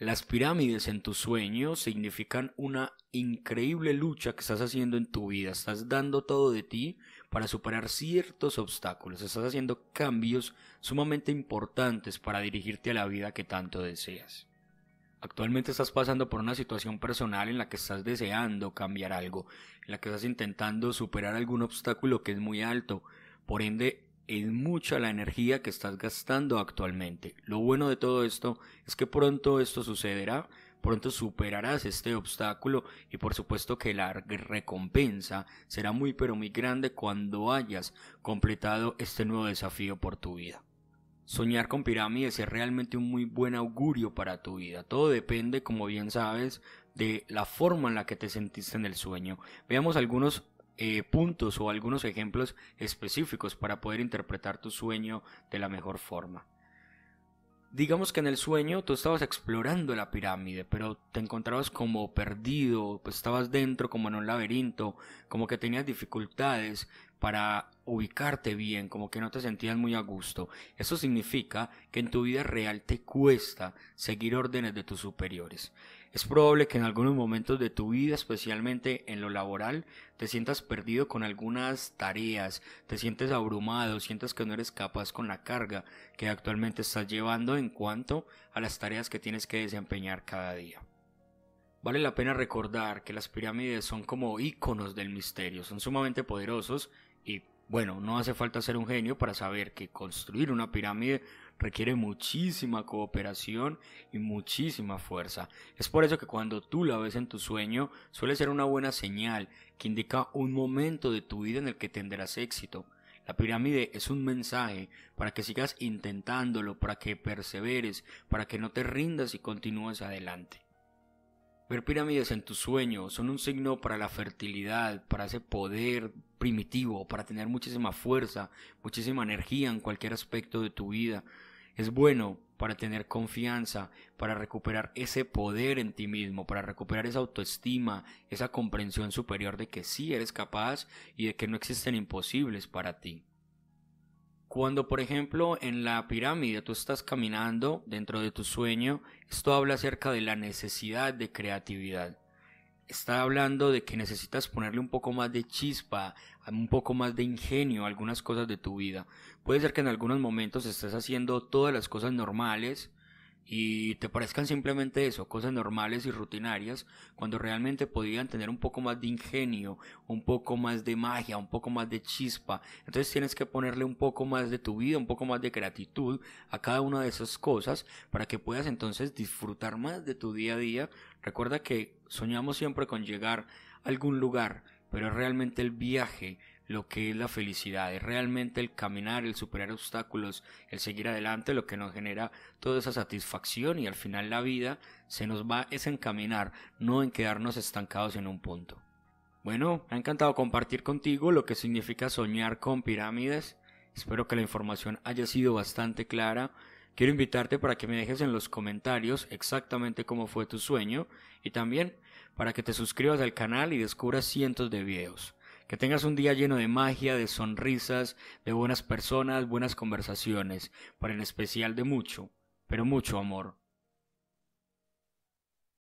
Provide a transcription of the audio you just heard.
Las pirámides en tus sueños significan una increíble lucha que estás haciendo en tu vida. Estás dando todo de ti para superar ciertos obstáculos. Estás haciendo cambios sumamente importantes para dirigirte a la vida que tanto deseas. Actualmente estás pasando por una situación personal en la que estás deseando cambiar algo, en la que estás intentando superar algún obstáculo que es muy alto. Por ende, es mucha la energía que estás gastando actualmente. Lo bueno de todo esto es que pronto esto sucederá, pronto superarás este obstáculo y por supuesto que la recompensa será muy pero muy grande cuando hayas completado este nuevo desafío por tu vida. Soñar con pirámides es realmente un muy buen augurio para tu vida. Todo depende, como bien sabes, de la forma en la que te sentiste en el sueño. Veamos algunos eh, puntos o algunos ejemplos específicos para poder interpretar tu sueño de la mejor forma. Digamos que en el sueño tú estabas explorando la pirámide, pero te encontrabas como perdido, pues estabas dentro como en un laberinto, como que tenías dificultades para ubicarte bien, como que no te sentías muy a gusto. Eso significa que en tu vida real te cuesta seguir órdenes de tus superiores. Es probable que en algunos momentos de tu vida, especialmente en lo laboral, te sientas perdido con algunas tareas, te sientes abrumado, sientas que no eres capaz con la carga que actualmente estás llevando en cuanto a las tareas que tienes que desempeñar cada día. Vale la pena recordar que las pirámides son como íconos del misterio, son sumamente poderosos y bueno, no hace falta ser un genio para saber que construir una pirámide requiere muchísima cooperación y muchísima fuerza. Es por eso que cuando tú la ves en tu sueño suele ser una buena señal que indica un momento de tu vida en el que tendrás éxito. La pirámide es un mensaje para que sigas intentándolo, para que perseveres, para que no te rindas y continúes adelante. Ver pirámides en tu sueño son un signo para la fertilidad, para ese poder primitivo, para tener muchísima fuerza, muchísima energía en cualquier aspecto de tu vida. Es bueno para tener confianza, para recuperar ese poder en ti mismo, para recuperar esa autoestima, esa comprensión superior de que sí eres capaz y de que no existen imposibles para ti. Cuando, por ejemplo, en la pirámide tú estás caminando dentro de tu sueño, esto habla acerca de la necesidad de creatividad. Está hablando de que necesitas ponerle un poco más de chispa, un poco más de ingenio a algunas cosas de tu vida. Puede ser que en algunos momentos estés haciendo todas las cosas normales, y te parezcan simplemente eso, cosas normales y rutinarias, cuando realmente podrían tener un poco más de ingenio, un poco más de magia, un poco más de chispa. Entonces tienes que ponerle un poco más de tu vida, un poco más de gratitud a cada una de esas cosas para que puedas entonces disfrutar más de tu día a día. Recuerda que soñamos siempre con llegar a algún lugar, pero realmente el viaje lo que es la felicidad, es realmente el caminar, el superar obstáculos, el seguir adelante, lo que nos genera toda esa satisfacción y al final la vida se nos va es encaminar no en quedarnos estancados en un punto. Bueno, me ha encantado compartir contigo lo que significa soñar con pirámides. Espero que la información haya sido bastante clara. Quiero invitarte para que me dejes en los comentarios exactamente cómo fue tu sueño y también para que te suscribas al canal y descubras cientos de videos. Que tengas un día lleno de magia, de sonrisas, de buenas personas, buenas conversaciones, pero en especial de mucho, pero mucho amor.